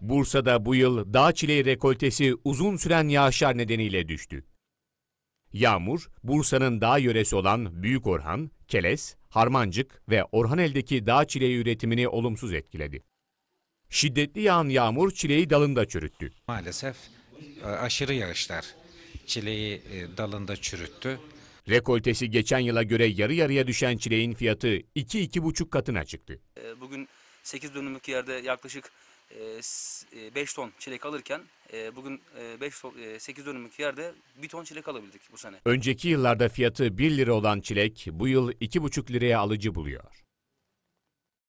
Bursa'da bu yıl dağ çileği rekoltesi uzun süren yağışlar nedeniyle düştü. Yağmur, Bursa'nın dağ yöresi olan Büyük Orhan, Keles, Harmancık ve Orhanel'deki dağ çileği üretimini olumsuz etkiledi. Şiddetli yağan yağmur çileği dalında çürüttü. Maalesef e, aşırı yağışlar çileği e, dalında çürüttü. Rekoltesi geçen yıla göre yarı yarıya düşen çileğin fiyatı 2-2,5 katına çıktı. Ee, bugün 8 dönümlük yerde yaklaşık 5 e, e, ton çilek alırken e, bugün 5 ton, 8 dönümlük yerde 1 ton çilek alabildik bu sene. Önceki yıllarda fiyatı 1 lira olan çilek bu yıl 2,5 liraya alıcı buluyor.